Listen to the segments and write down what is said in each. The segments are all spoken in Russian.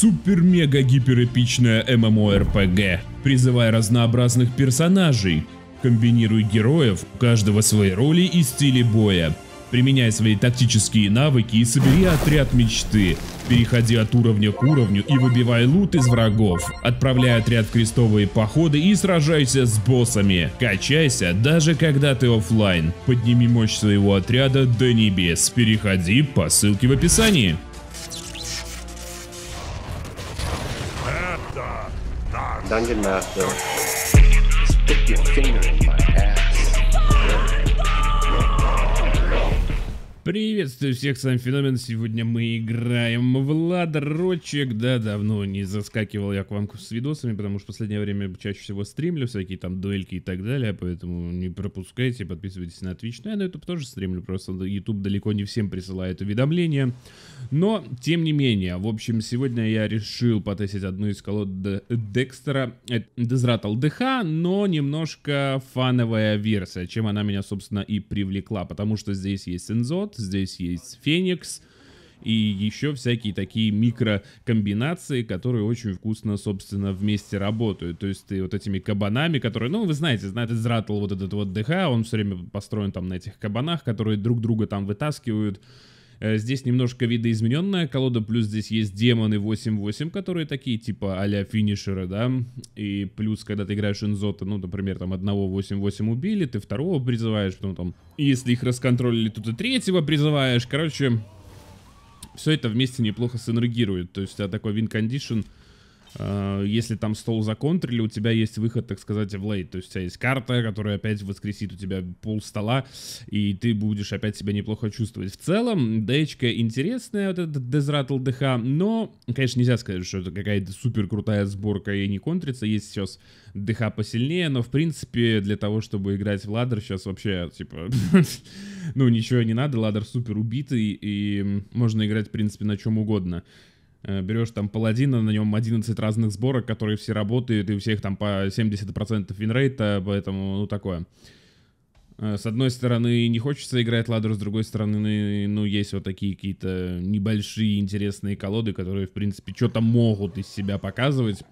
супер-мега-гиперэпичное ММО-РПГ, призывая разнообразных персонажей, комбинируя героев, у каждого свои роли и стили боя. Применяй свои тактические навыки и собери отряд мечты. Переходи от уровня к уровню и выбивай лут из врагов. Отправляй отряд в крестовые походы и сражайся с боссами. Качайся, даже когда ты офлайн. Подними мощь своего отряда до небес. Переходи по ссылке в описании. Dungeon Master. Stick your Приветствую всех, с вами Феномен, сегодня мы играем в Рочек, да, давно не заскакивал я к вам с видосами, потому что в последнее время чаще всего стримлю всякие там дуэльки и так далее, поэтому не пропускайте, подписывайтесь на Twitch, ну я на YouTube тоже стримлю, просто YouTube далеко не всем присылает уведомления, но, тем не менее, в общем, сегодня я решил потестить одну из колод Д Декстера, э, Дезратал ДХ, но немножко фановая версия, чем она меня, собственно, и привлекла, потому что здесь есть Энзот, здесь есть Феникс, и еще всякие такие микрокомбинации, которые очень вкусно, собственно, вместе работают. То есть ты вот этими кабанами, которые, ну, вы знаете, знает из Ратл вот этот вот ДХ, а, он все время построен там на этих кабанах, которые друг друга там вытаскивают. Э, здесь немножко видоизмененная колода, плюс здесь есть демоны 8-8, которые такие типа а-ля финишеры, да, и плюс, когда ты играешь инзота, ну, например, там одного 8-8 убили, ты второго призываешь, потом там, если их расконтролили, то ты третьего призываешь, короче, все это вместе неплохо синергирует, то есть у а, тебя такой win condition Э, если там стол законтрили, у тебя есть выход, так сказать, в лейт. То есть у тебя есть карта, которая опять воскресит у тебя пол стола, и ты будешь опять себя неплохо чувствовать. В целом, дэчка интересная, вот этот Дезратл ДХ, но, конечно, нельзя сказать, что это какая-то супер крутая сборка и не контрится. Есть сейчас ДХ посильнее, но, в принципе, для того, чтобы играть в ладер, сейчас вообще, типа, ну, ничего не надо, ладер супер убитый, и можно играть, в принципе, на чем угодно. Э, берешь там паладина, на нем 11 разных сборок, которые все работают, и у всех там по 70% винрейта, поэтому, ну, такое. Э, с одной стороны, не хочется играть ладу, с другой стороны, ну, есть вот такие какие-то небольшие интересные колоды, которые, в принципе, что-то могут из себя показывать,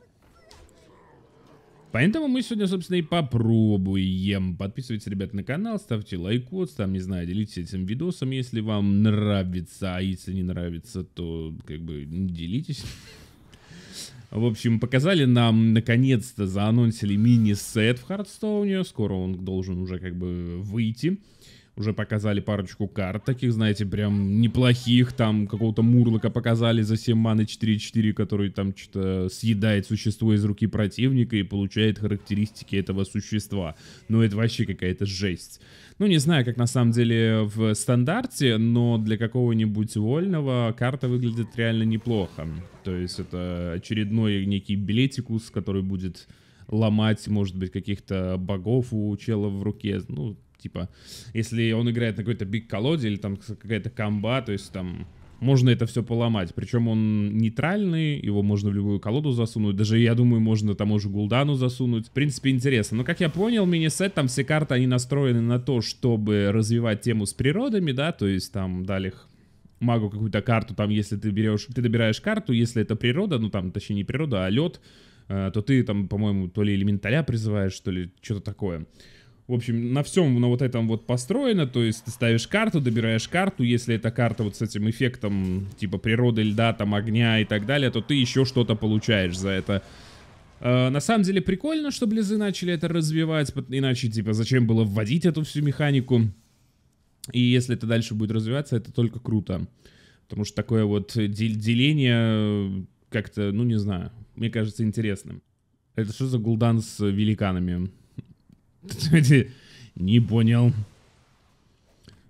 Поэтому мы сегодня, собственно, и попробуем. Подписывайтесь, ребят, на канал, ставьте лайкос, там, не знаю, делитесь этим видосом, если вам нравится, а если не нравится, то, как бы, делитесь. В общем, показали нам, наконец-то, заанонсили мини-сет в Хардстоуне, скоро он должен уже, как бы, выйти уже показали парочку карт таких, знаете, прям неплохих, там какого-то мурлока показали за 7 маны 4-4, который там что-то съедает существо из руки противника и получает характеристики этого существа. Ну это вообще какая-то жесть. Ну не знаю, как на самом деле в стандарте, но для какого-нибудь вольного карта выглядит реально неплохо. То есть это очередной некий билетикус, который будет ломать, может быть, каких-то богов у чела в руке. Ну, типа, если он играет на какой-то биг колоде или там какая-то комба, то есть там можно это все поломать. Причем он нейтральный, его можно в любую колоду засунуть. Даже, я думаю, можно тому же Гулдану засунуть. В принципе, интересно. Но, как я понял, мини-сет, там все карты, они настроены на то, чтобы развивать тему с природами, да, то есть там дали магу какую-то карту, там, если ты берешь, ты добираешь карту, если это природа, ну, там, точнее, не природа, а лед, э, то ты там, по-моему, то ли элементаля призываешь, то ли что-то такое. В общем, на всем на вот этом вот построено, то есть ты ставишь карту, добираешь карту, если эта карта вот с этим эффектом типа природы льда, там огня и так далее, то ты еще что-то получаешь за это. Э, на самом деле прикольно, что близы начали это развивать, иначе типа зачем было вводить эту всю механику. И если это дальше будет развиваться, это только круто. Потому что такое вот деление э, как-то, ну не знаю, мне кажется интересным. Это что за гулдан с великанами? Не понял.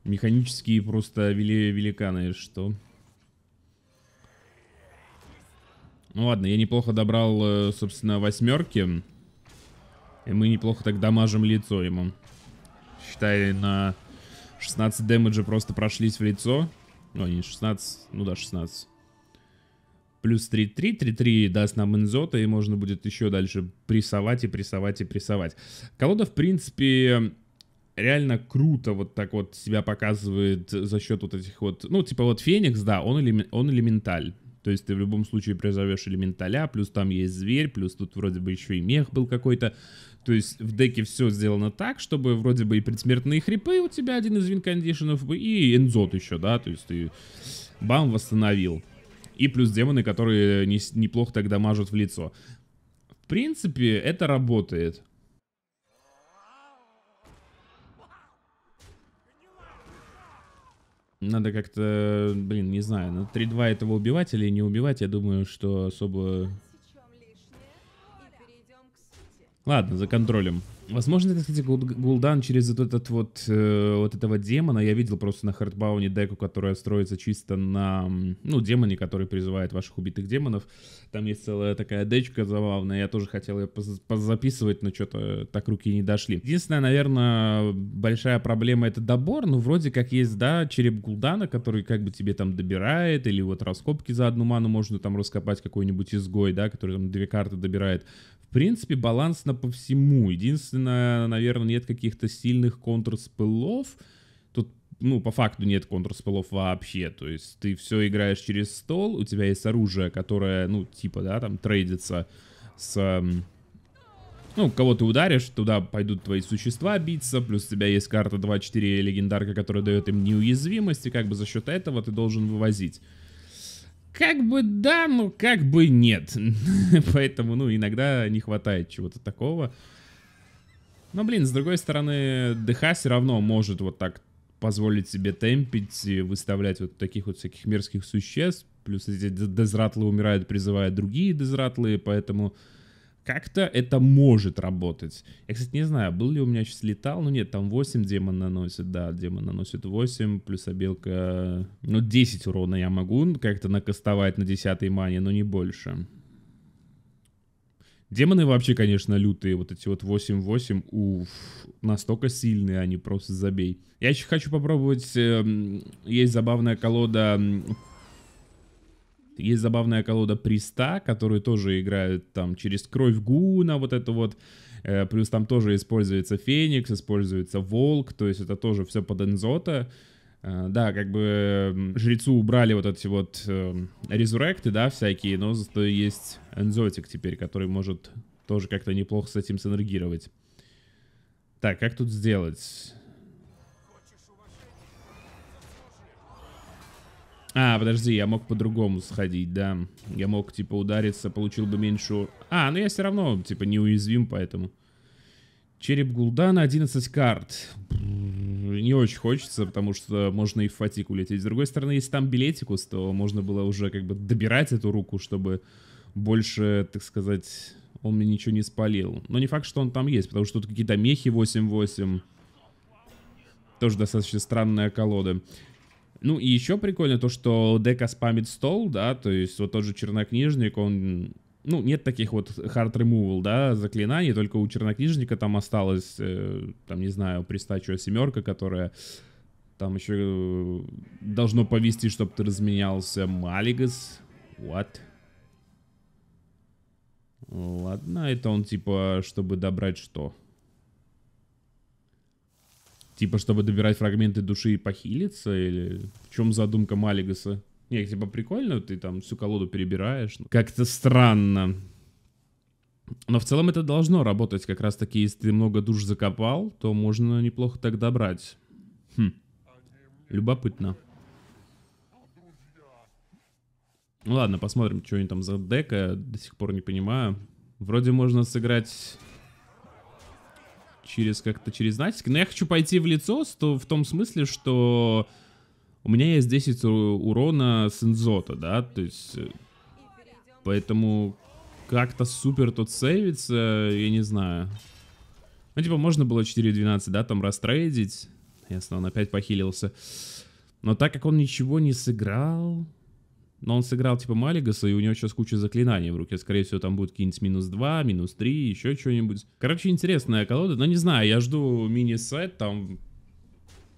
Механические просто вели великаны, что? Ну ладно, я неплохо добрал, э, собственно, восьмерки. И мы неплохо так дамажим лицо ему. Считай, на 16 дэмэджа просто прошлись в лицо. Ну, не 16, ну да, 16 плюс 3-3. 3-3 даст нам инзота, и можно будет еще дальше прессовать и прессовать и прессовать. Колода, в принципе, реально круто вот так вот себя показывает за счет вот этих вот... Ну, типа вот Феникс, да, он, элем... он элементаль. То есть ты в любом случае призовешь элементаля, плюс там есть зверь, плюс тут вроде бы еще и мех был какой-то. То есть в деке все сделано так, чтобы вроде бы и предсмертные хрипы у тебя один из винкондишенов, и энзот еще, да, то есть ты бам восстановил. И плюс демоны, которые не, неплохо тогда мажут в лицо. В принципе, это работает. Надо как-то, блин, не знаю, на ну, 3-2 этого убивать или не убивать, я думаю, что особо... Ладно, за контролем. Возможно, это, кстати, Гул'дан через вот этот вот, э, вот этого демона. Я видел просто на Хардбауне деку, которая строится чисто на, ну, демоне, который призывает ваших убитых демонов. Там есть целая такая дечка забавная. Я тоже хотел ее позаписывать, но что-то так руки не дошли. Единственная, наверное, большая проблема — это добор. Ну, вроде как есть, да, череп Гул'дана, который как бы тебе там добирает, или вот раскопки за одну ману можно там раскопать какой-нибудь изгой, да, который там две карты добирает. В принципе, баланс на по всему. Единственное, Соответственно, наверное, нет каких-то сильных контрспылов. Тут, ну, по факту нет контрспылов вообще. То есть ты все играешь через стол, у тебя есть оружие, которое, ну, типа, да, там трейдится с... Эм, ну, кого ты ударишь, туда пойдут твои существа биться, плюс у тебя есть карта 2-4 легендарка, которая дает им неуязвимость, и как бы за счет этого ты должен вывозить. Как бы да, ну как бы нет. Поэтому, ну, иногда не хватает чего-то такого. Но, ну, блин, с другой стороны, ДХ все равно может вот так позволить себе темпить и выставлять вот таких вот всяких мерзких существ. Плюс эти дезратлы умирают, призывая другие дезратлы, поэтому как-то это может работать. Я, кстати, не знаю, был ли у меня сейчас летал, ну нет, там 8 демон наносит, да, демон наносит 8, плюс обелка, ну 10 урона я могу как-то накастовать на 10 мане, но не больше. Демоны вообще, конечно, лютые. Вот эти вот 8-8, уф, настолько сильные они, просто забей. Я еще хочу попробовать... Эм, есть забавная колода... Есть забавная колода Приста, которые тоже играют там через кровь Гуна, вот это вот. Э, плюс там тоже используется Феникс, используется Волк, то есть это тоже все под Энзота. Э, да, как бы жрецу убрали вот эти вот эм, резуректы, да, всякие, но зато есть энзотик теперь, который может тоже как-то неплохо с этим синергировать. Так, как тут сделать? А, подожди, я мог по-другому сходить, да. Я мог, типа, удариться, получил бы меньше... А, ну я все равно, типа, неуязвим, поэтому... Череп Гулдана, 11 карт не очень хочется, потому что можно и в фатик улететь. С другой стороны, если там билетикус, то можно было уже как бы добирать эту руку, чтобы больше, так сказать, он мне ничего не спалил. Но не факт, что он там есть, потому что тут какие-то мехи 8-8. Тоже достаточно странная колода. Ну и еще прикольно то, что дека спамит стол, да, то есть вот тот же чернокнижник, он ну, нет таких вот hard removal, да, заклинаний, только у чернокнижника там осталось, э, там, не знаю, пристачуя семерка, которая там еще э, должно повести, чтобы ты разменялся Малигас. What? Ладно, это он типа, чтобы добрать что? Типа, чтобы добирать фрагменты души и похилиться? Или в чем задумка Малигаса? Не, типа прикольно, ты там всю колоду перебираешь. Ну, как-то странно. Но в целом это должно работать как раз таки, если ты много душ закопал, то можно неплохо так добрать. Хм. Любопытно. Ну ладно, посмотрим, что они там за дека, до сих пор не понимаю. Вроде можно сыграть через как-то через натиск, но я хочу пойти в лицо, то в том смысле, что у меня есть 10 урона с инзота, да, то есть... Э, поэтому как-то супер тут сейвится, я не знаю. Ну, типа, можно было 4.12, да, там растрейдить. Ясно, он опять похилился. Но так как он ничего не сыграл... Но он сыграл, типа, Малигаса, и у него сейчас куча заклинаний в руке. Скорее всего, там будет какие-нибудь минус 2, минус 3, еще что-нибудь. Короче, интересная колода. Но не знаю, я жду мини сет там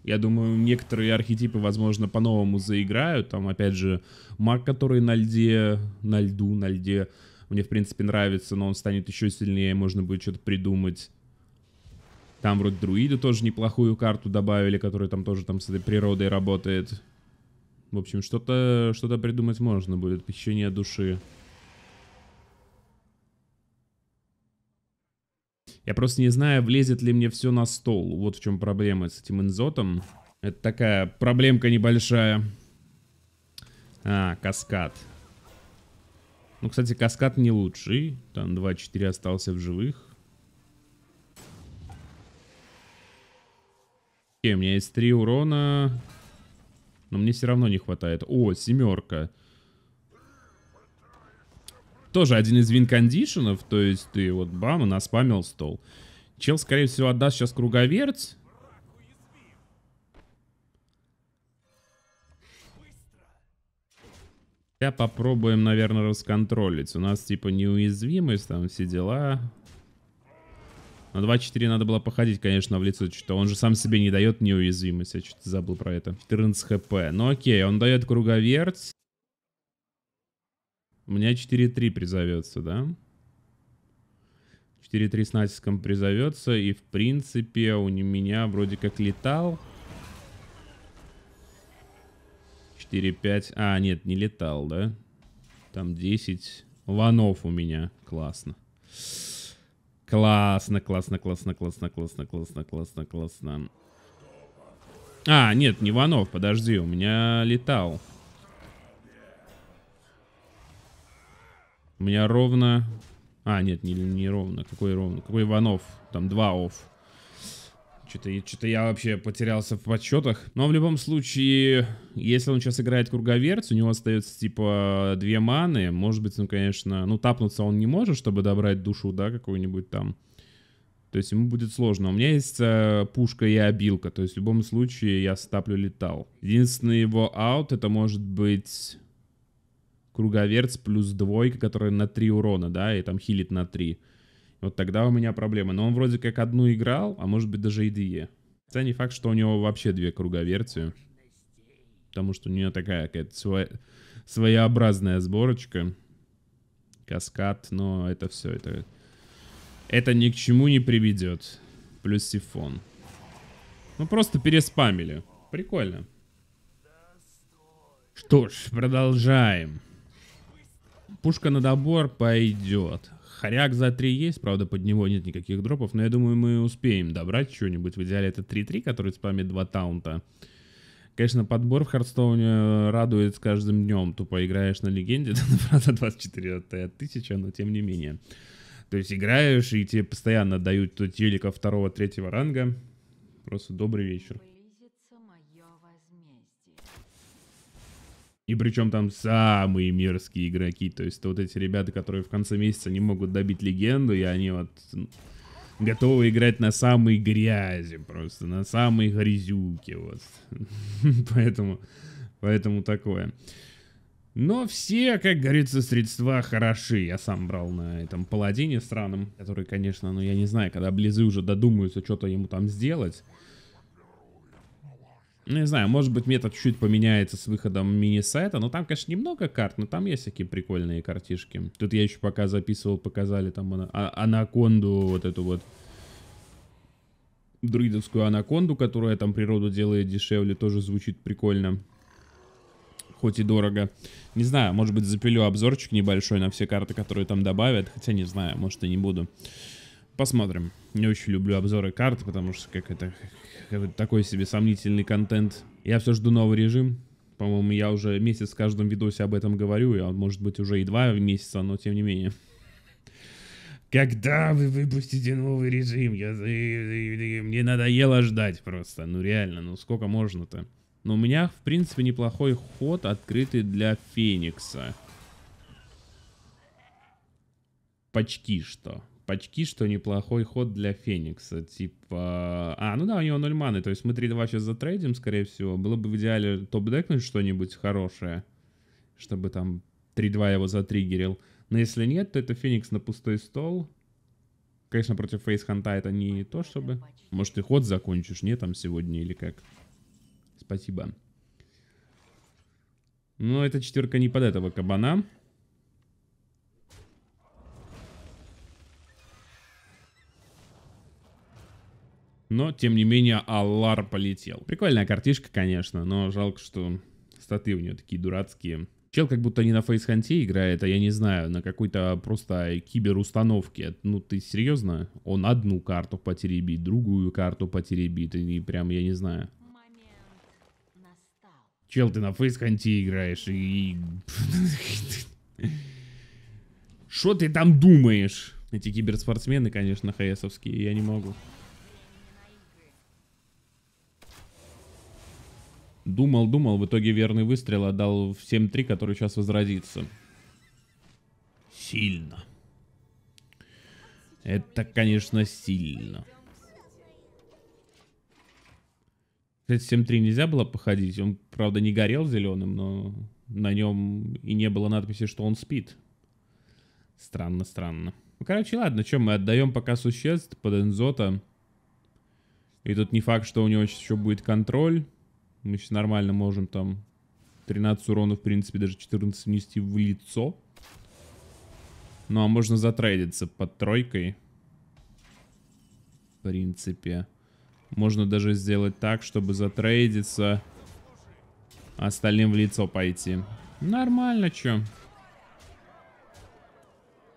я думаю, некоторые архетипы, возможно, по-новому заиграют. Там, опять же, маг, который на льде, на льду, на льде, мне, в принципе, нравится, но он станет еще сильнее, можно будет что-то придумать. Там вроде друиды тоже неплохую карту добавили, которая там тоже там с этой природой работает. В общем, что-то что, -то, придумать можно будет. Печение души. Я просто не знаю, влезет ли мне все на стол. Вот в чем проблема с этим инзотом. Это такая проблемка небольшая. А, каскад. Ну, кстати, каскад не лучший. Там 2-4 остался в живых. Окей, у меня есть 3 урона. Но мне все равно не хватает. О, семерка тоже один из вин-кондишенов, то есть ты вот бам, и наспамил стол. Чел, скорее всего, отдаст сейчас круговерть. Я попробуем, наверное, расконтролить. У нас типа неуязвимость, там все дела. На 2-4 надо было походить, конечно, в лицо. Что то он же сам себе не дает неуязвимость. Я что-то забыл про это. 14 хп. Ну окей, он дает круговерть. У меня 4-3 призовется, да? 4-3 с натиском призовется. И, в принципе, у меня вроде как летал. 4-5. А, нет, не летал, да? Там 10 ванов у меня. Классно. Классно, классно, классно, классно, классно, классно, классно, классно. А, нет, не Ванов, подожди, у меня летал. У меня ровно... А, нет, не, не ровно. Какой ровно? Какой Иванов? Там два оф, Что-то что я вообще потерялся в подсчетах. Но в любом случае, если он сейчас играет круговерц, у него остается типа две маны. Может быть, он, ну, конечно, ну, тапнуться он не может, чтобы добрать душу, да, какую-нибудь там. То есть ему будет сложно. У меня есть э, пушка и обилка. То есть в любом случае я стаплю летал. Единственный его аут это может быть круговерц плюс двойка, которая на 3 урона, да, и там хилит на 3. Вот тогда у меня проблема. Но он вроде как одну играл, а может быть даже и две. Хотя не факт, что у него вообще две круговерции. Потому что у нее такая какая-то своя, своеобразная сборочка. Каскад, но это все, это... Это ни к чему не приведет. Плюс сифон. Ну просто переспамили. Прикольно. Что ж, продолжаем. Пушка на добор пойдет. Хоряк за 3 есть, правда, под него нет никаких дропов, но я думаю, мы успеем добрать что-нибудь. В идеале это 3-3, который спамит 2 таунта. Конечно, подбор в Хардстоуне э, радует с каждым днем. Тупо играешь на легенде, ну, правда, 24 тысяча, но тем не менее. То есть играешь, и тебе постоянно дают то телика второго, третьего ранга. Просто добрый вечер. И причем там самые мерзкие игроки. То есть это вот эти ребята, которые в конце месяца не могут добить легенду, и они вот готовы играть на самой грязи просто, на самой грязюке вот. поэтому, поэтому такое. Но все, как говорится, средства хороши. Я сам брал на этом паладине странном, который, конечно, ну я не знаю, когда близы уже додумаются что-то ему там сделать. Не знаю, может быть метод чуть поменяется с выходом мини-сайта, но там, конечно, немного карт, но там есть такие прикольные картишки. Тут я еще пока записывал, показали там ана а анаконду вот эту вот друидовскую анаконду, которая там природу делает дешевле, тоже звучит прикольно. Хоть и дорого. Не знаю, может быть запилю обзорчик небольшой на все карты, которые там добавят, хотя не знаю, может и не буду. Посмотрим. Не очень люблю обзоры карт, потому что как это как такой себе сомнительный контент. Я все жду новый режим. По-моему, я уже месяц в каждом видосе об этом говорю, и он а, может быть уже и два месяца, но тем не менее. Когда вы выпустите новый режим? Я, мне надоело ждать просто. Ну реально, ну сколько можно-то? Но у меня, в принципе, неплохой ход, открытый для Феникса. Почти что почти что неплохой ход для Феникса. Типа... А, ну да, у него 0 маны, то есть мы 3-2 сейчас затрейдим, скорее всего. Было бы в идеале топ-декнуть что-нибудь хорошее, чтобы там 3-2 его затриггерил. Но если нет, то это Феникс на пустой стол. Конечно, против Фейс Ханта это не то, чтобы... Может, ты ход закончишь, не там сегодня или как? Спасибо. Но эта четверка не под этого кабана. Но, тем не менее, Аллар полетел. Прикольная картишка, конечно, но жалко, что статы у нее такие дурацкие. Чел как будто не на фейсханте играет, а я не знаю, на какой-то просто киберустановке. Ну ты серьезно? Он одну карту потеребит, другую карту потеребит, и прям я не знаю. Чел, ты на фейсханте играешь и... Что ты там думаешь? Эти киберспортсмены, конечно, хсовские, я не могу. Думал, думал, в итоге верный выстрел отдал в 7-3, который сейчас возразится. Сильно. Это, конечно, сильно. Кстати, 7-3 нельзя было походить. Он, правда, не горел зеленым, но на нем и не было надписи, что он спит. Странно, странно. Ну, короче, ладно, что, мы отдаем пока существ под Энзота. И тут не факт, что у него еще будет контроль. Мы сейчас нормально можем там 13 урона, в принципе, даже 14 внести в лицо. Ну, а можно затрейдиться под тройкой. В принципе. Можно даже сделать так, чтобы затрейдиться. А остальным в лицо пойти. Нормально, чё.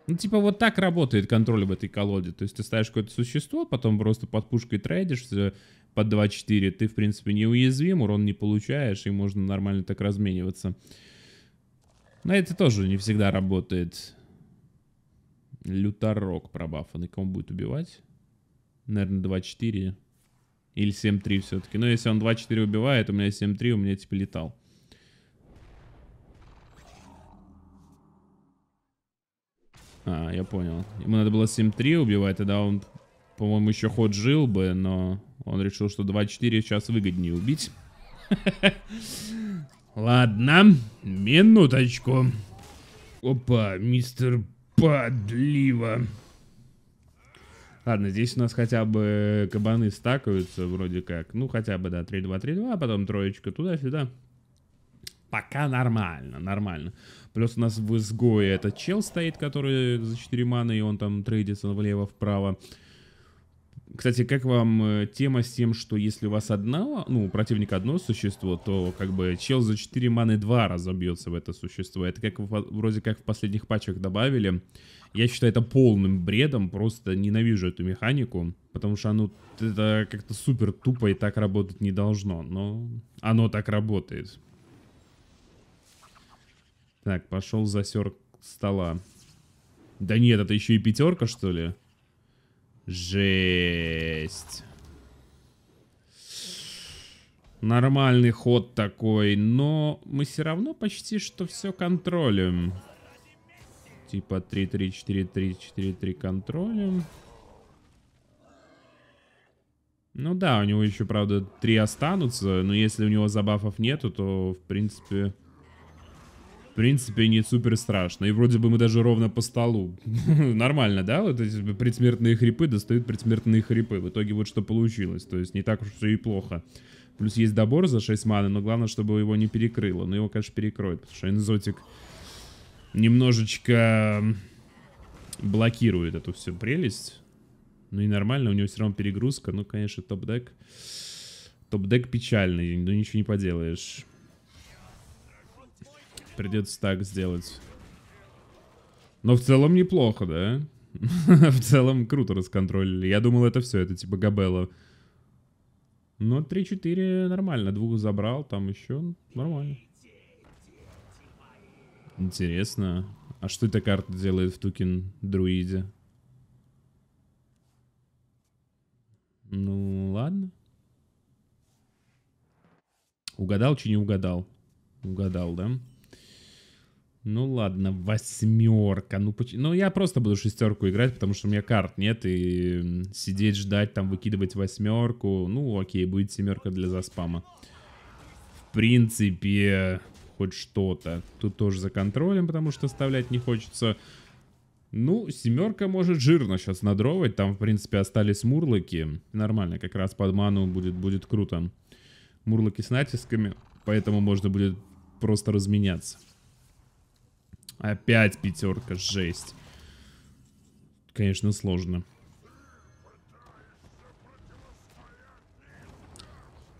Ну, типа, вот так работает контроль в этой колоде. То есть ты ставишь какое-то существо, потом просто под пушкой трейдишь по 2-4, ты, в принципе, неуязвим, урон не получаешь, и можно нормально так размениваться. Но это тоже не всегда работает. Люторок пробафанный. Кого будет убивать? Наверное, 2-4. Или 7-3 все-таки. Но если он 2-4 убивает, у меня 7-3, у меня типа летал. А, я понял. Ему надо было 7-3 убивать, тогда он по-моему, еще ход жил бы, но он решил, что 2-4 сейчас выгоднее убить. Ладно, минуточку. Опа, мистер Подлива. Ладно, здесь у нас хотя бы кабаны стакаются вроде как. Ну, хотя бы, да, 3-2-3-2, а потом троечка туда-сюда. Пока нормально, нормально. Плюс у нас в изгое этот чел стоит, который за 4 мана и он там трейдится влево-вправо. Кстати, как вам э, тема с тем, что если у вас одна, ну, противника одно существо, то как бы чел за 4 маны 2 разобьется в это существо. Это как вроде как в последних патчах добавили. Я считаю это полным бредом, просто ненавижу эту механику, потому что оно это как-то супер тупо и так работать не должно, но оно так работает. Так, пошел засер стола. Да нет, это еще и пятерка, что ли? Жесть. Нормальный ход такой, но мы все равно почти что все контролим. Типа 3-3-4-3-4-3 контролим. Ну да, у него еще, правда, три останутся, но если у него забафов нету, то, в принципе, в принципе, не супер страшно. И вроде бы мы даже ровно по столу. Нормально, да? Вот эти предсмертные хрипы достают предсмертные хрипы. В итоге вот что получилось. То есть не так уж все и плохо. Плюс есть добор за 6 маны, но главное, чтобы его не перекрыло. Но его, конечно, перекроет, потому что энзотик немножечко блокирует эту всю прелесть. Ну и нормально, у него все равно перегрузка. Ну, конечно, топ-дек... Топ-дек печальный, но ну ничего не поделаешь придется так сделать. Но в целом неплохо, да? в целом круто расконтролили. Я думал, это все, это типа Габелла. Но 3-4 нормально. Двух забрал, там еще нормально. Интересно. А что эта карта делает в Тукин Друиде? Ну, ладно. Угадал, че не угадал? Угадал, да? Ну ладно, восьмерка. Ну, поч... ну я просто буду шестерку играть, потому что у меня карт нет. И сидеть, ждать, там выкидывать восьмерку. Ну окей, будет семерка для заспама. В принципе, хоть что-то. Тут тоже за контролем, потому что оставлять не хочется. Ну, семерка может жирно сейчас надровать. Там, в принципе, остались мурлыки. Нормально, как раз под ману будет, будет круто. Мурлыки с натисками, поэтому можно будет просто разменяться. Опять пятерка, жесть. Конечно, сложно.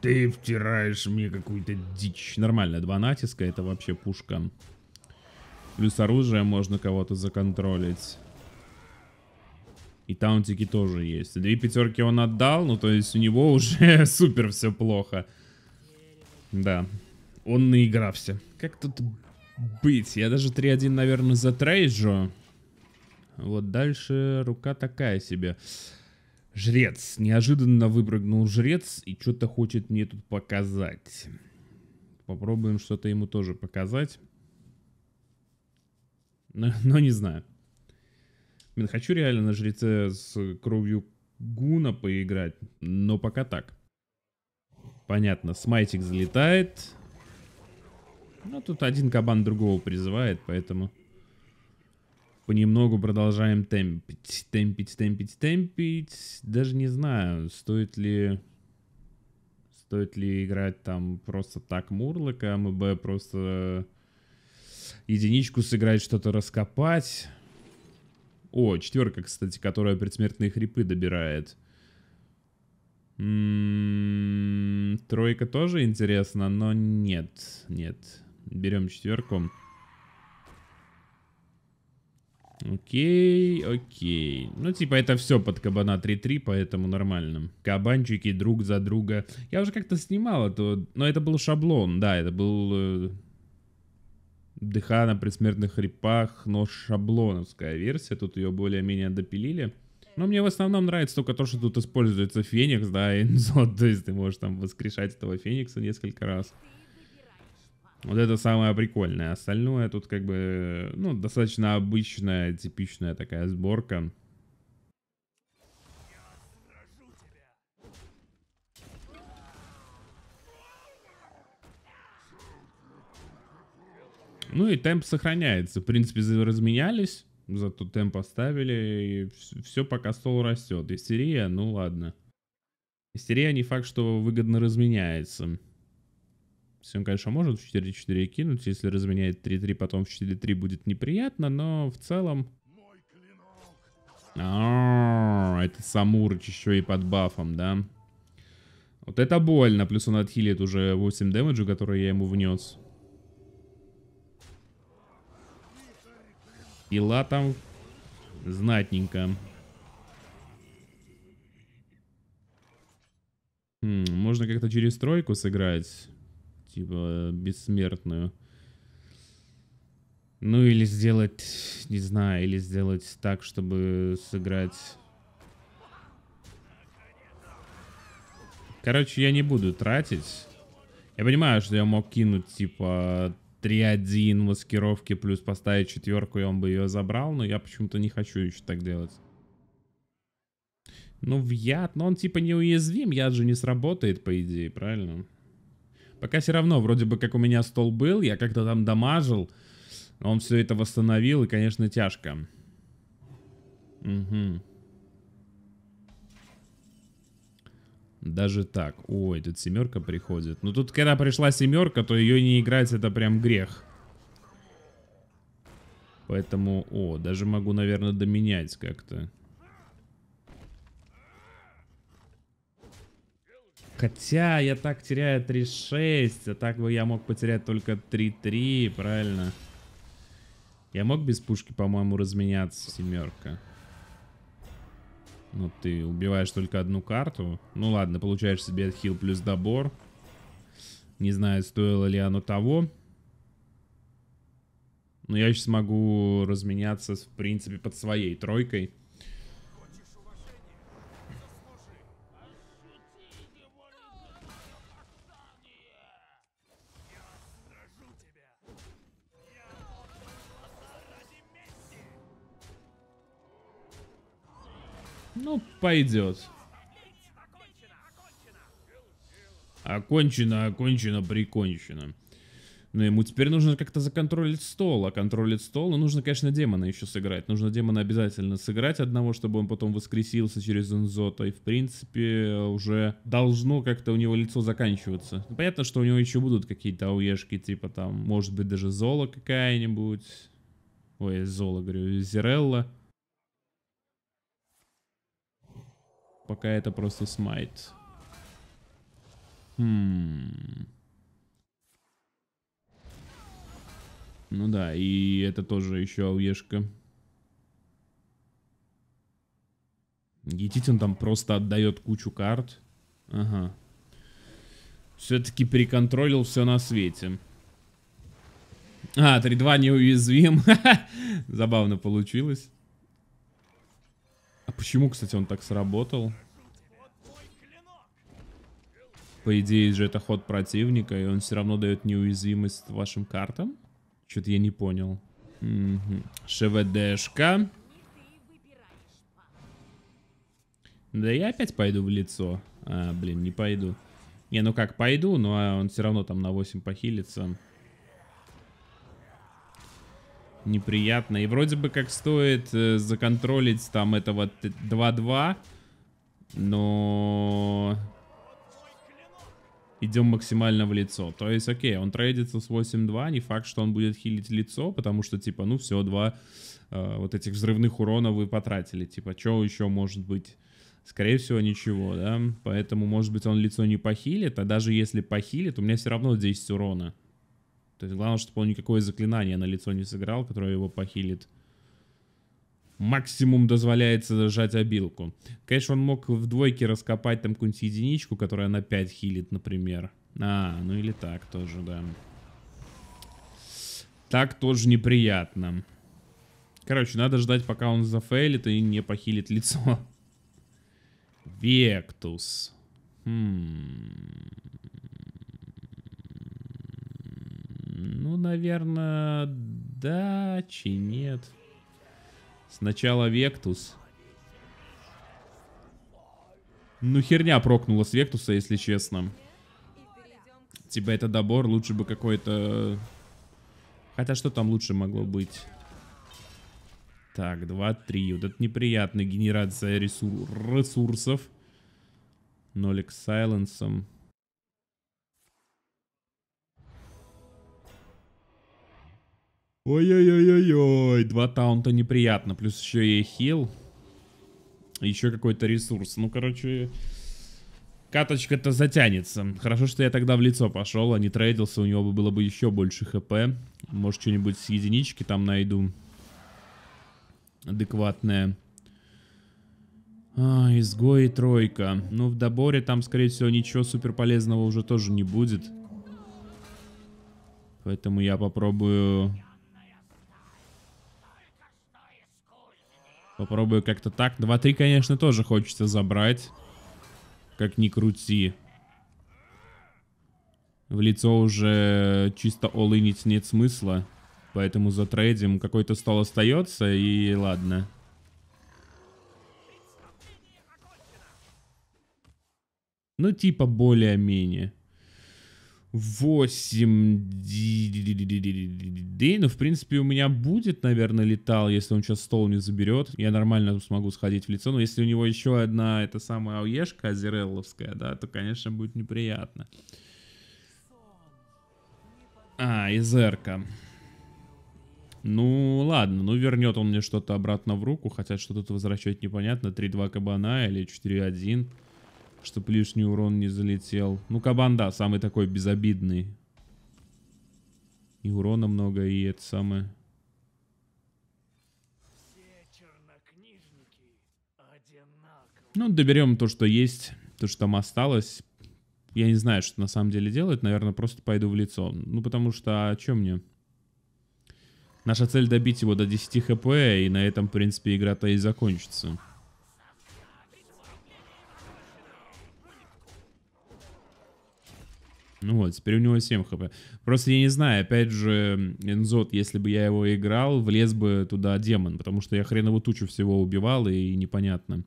Ты втираешь мне какую-то дичь. Нормально, два натиска, это вообще пушка. Плюс оружие можно кого-то законтролить. И таунтики тоже есть. Две пятерки он отдал, ну то есть у него уже супер все плохо. Да. Он наигрался. Как тут быть. Я даже 3-1, наверное, затрейджу. Вот дальше рука такая себе. Жрец. Неожиданно выпрыгнул жрец и что-то хочет мне тут показать. Попробуем что-то ему тоже показать. Но, но не знаю. Блин, хочу реально на жреце с кровью гуна поиграть, но пока так. Понятно, смайтик залетает. Ну, тут один кабан другого призывает, поэтому понемногу продолжаем темпить, темпить, темпить, темпить. Даже не знаю, стоит ли... Стоит ли играть там просто так Мурлока, а бы просто единичку сыграть, что-то раскопать. О, четверка, кстати, которая предсмертные хрипы добирает. М м-м, -м -м, тройка тоже интересна, но нет, нет. Берем четверку. Окей, окей. Ну, типа, это все под кабана 3-3, поэтому нормально. Кабанчики друг за друга. Я уже как-то снимал это, но это был шаблон, да, это был... Э, дыха на предсмертных репах, но шаблоновская версия. Тут ее более-менее допилили. Но мне в основном нравится только то, что тут используется Феникс, да, и есть ты можешь там воскрешать этого Феникса несколько раз. Вот это самое прикольное. Остальное тут как бы, ну, достаточно обычная, типичная такая сборка. Ну и темп сохраняется. В принципе, разменялись, зато темп оставили, и все пока стол растет. Истерия, ну ладно. Истерия не факт, что выгодно разменяется. Всем, конечно, может в 4-4 кинуть. Если разменяет 3-3, потом в 4-3 будет неприятно, но в целом... -а это Самурыч еще и под бафом, да? Вот это больно. Плюс он отхилит уже 8 дэмэджа, который я ему внес. Пила там знатненько. Хм, можно как-то через тройку сыграть типа бессмертную. Ну или сделать, не знаю, или сделать так, чтобы сыграть... Короче, я не буду тратить. Я понимаю, что я мог кинуть, типа, 3-1 маскировки, плюс поставить четверку, и он бы ее забрал, но я почему-то не хочу еще так делать. Ну, в яд, но он, типа, неуязвим, яд же не сработает, по идее, правильно? Пока все равно, вроде бы как у меня стол был, я как-то там дамажил. Он все это восстановил, и, конечно, тяжко. Угу. Даже так. Ой, тут семерка приходит. Ну тут, когда пришла семерка, то ее не играть это прям грех. Поэтому, о, даже могу, наверное, доменять как-то. Хотя я так теряю 3-6, а так бы я мог потерять только 3-3, правильно? Я мог без пушки, по-моему, разменяться, семерка. Ну, ты убиваешь только одну карту. Ну, ладно, получаешь себе хил плюс добор. Не знаю, стоило ли оно того. Но я сейчас могу разменяться, в принципе, под своей тройкой. Ну, пойдет. Окончено, окончено, прикончено. Но ну, ему теперь нужно как-то законтролить стол. А контролить стол, ну, нужно, конечно, демона еще сыграть. Нужно демона обязательно сыграть одного, чтобы он потом воскресился через Энзота. И, в принципе, уже должно как-то у него лицо заканчиваться. Ну, понятно, что у него еще будут какие-то ауешки, типа там, может быть, даже Зола какая-нибудь. Ой, Зола, говорю, Зирелла. Пока это просто смайт. Хм. Ну да, и это тоже еще ауешка. Гетитин там просто отдает кучу карт. Ага. Все-таки приконтролил все на свете. А, 3-2 неуязвим. Забавно получилось. А почему, кстати, он так сработал? По идее же это ход противника, и он все равно дает неуязвимость вашим картам? Что-то я не понял. Угу. ШВДшка. Да я опять пойду в лицо. А, блин, не пойду. Не, ну как, пойду, но а, он все равно там на 8 похилится неприятно. И вроде бы как стоит э, законтролить там этого 2-2, но идем максимально в лицо. То есть, окей, он трейдится с 8-2, не факт, что он будет хилить лицо, потому что, типа, ну все, два э, вот этих взрывных урона вы потратили. Типа, что еще может быть? Скорее всего, ничего, да? Поэтому, может быть, он лицо не похилит, а даже если похилит, у меня все равно 10 урона. То есть главное, чтобы он никакое заклинание на лицо не сыграл, которое его похилит. Максимум дозволяется зажать обилку. Конечно, он мог в двойке раскопать там какую-нибудь единичку, которая на 5 хилит, например. А, ну или так тоже, да. Так тоже неприятно. Короче, надо ждать, пока он зафейлит и не похилит лицо. Вектус. Хм... Ну, наверное, да, чи нет. Сначала Вектус. Ну, херня прокнула с Вектуса, если честно. Типа это добор, лучше бы какой-то... Хотя что там лучше могло быть? Так, 2, 3. Вот это неприятная генерация ресурсов. Нолик с сайленсом. Ой-ой-ой-ой-ой, два таунта неприятно. Плюс еще и хил. Еще какой-то ресурс. Ну, короче, каточка-то затянется. Хорошо, что я тогда в лицо пошел, а не трейдился. У него бы было бы еще больше хп. Может, что-нибудь с единички там найду. Адекватное. А, изгой тройка. Ну, в доборе там, скорее всего, ничего супер полезного уже тоже не будет. Поэтому я попробую Попробую как-то так. 2-3, конечно, тоже хочется забрать. Как ни крути. В лицо уже чисто олынить нет смысла. Поэтому за трейдим Какой-то стол остается, и ладно. Ну, типа, более-менее. 8 дней. Ну, в принципе, у меня будет, наверное, летал, если он сейчас стол не заберет. Я нормально смогу сходить в лицо. Но если у него еще одна это самая ауешка азерелловская, да, то, конечно, будет неприятно. А, изерка. Ну, ладно, ну вернет он мне что-то обратно в руку, хотя что тут возвращать непонятно. 3-2 кабана или 4-1 чтобы лишний урон не залетел. Ну, кабан, да, самый такой безобидный. И урона много, и это самое... Ну, доберем то, что есть, то, что там осталось. Я не знаю, что на самом деле делать. Наверное, просто пойду в лицо. Ну, потому что, а чем мне? Наша цель добить его до 10 хп, и на этом, в принципе, игра-то и закончится. Ну вот, теперь у него 7 хп. Просто я не знаю, опять же, Энзот, если бы я его играл, влез бы туда демон, потому что я хреново тучу всего убивал, и непонятно.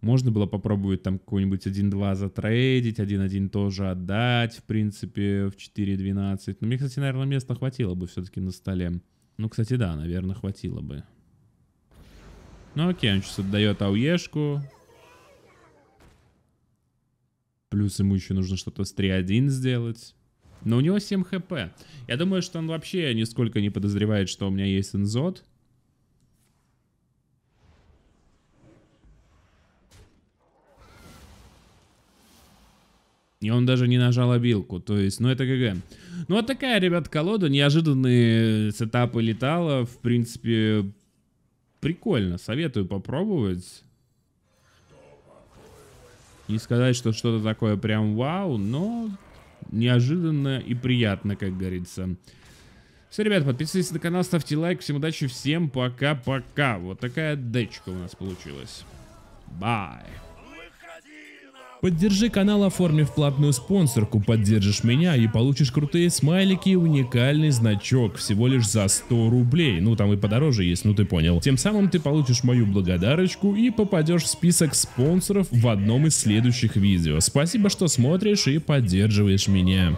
Можно было попробовать там какой-нибудь 1-2 затрейдить, 1-1 тоже отдать, в принципе, в 4-12. Но ну, мне, кстати, наверное, места хватило бы все-таки на столе. Ну, кстати, да, наверное, хватило бы. Ну окей, он сейчас отдает ауешку. Плюс ему еще нужно что-то с 3-1 сделать. Но у него 7 хп. Я думаю, что он вообще нисколько не подозревает, что у меня есть инзот. И он даже не нажал обилку. То есть, ну это ГГ. Ну вот такая, ребят, колода. Неожиданные сетапы летала. В принципе, прикольно. Советую попробовать. Не сказать, что что-то такое прям вау, но неожиданно и приятно, как говорится. Все, ребят, подписывайтесь на канал, ставьте лайк. Всем удачи, всем пока-пока. Вот такая дечка у нас получилась. Bye. Поддержи канал, оформив платную спонсорку, поддержишь меня и получишь крутые смайлики и уникальный значок всего лишь за 100 рублей. Ну там и подороже есть, ну ты понял. Тем самым ты получишь мою благодарочку и попадешь в список спонсоров в одном из следующих видео. Спасибо, что смотришь и поддерживаешь меня.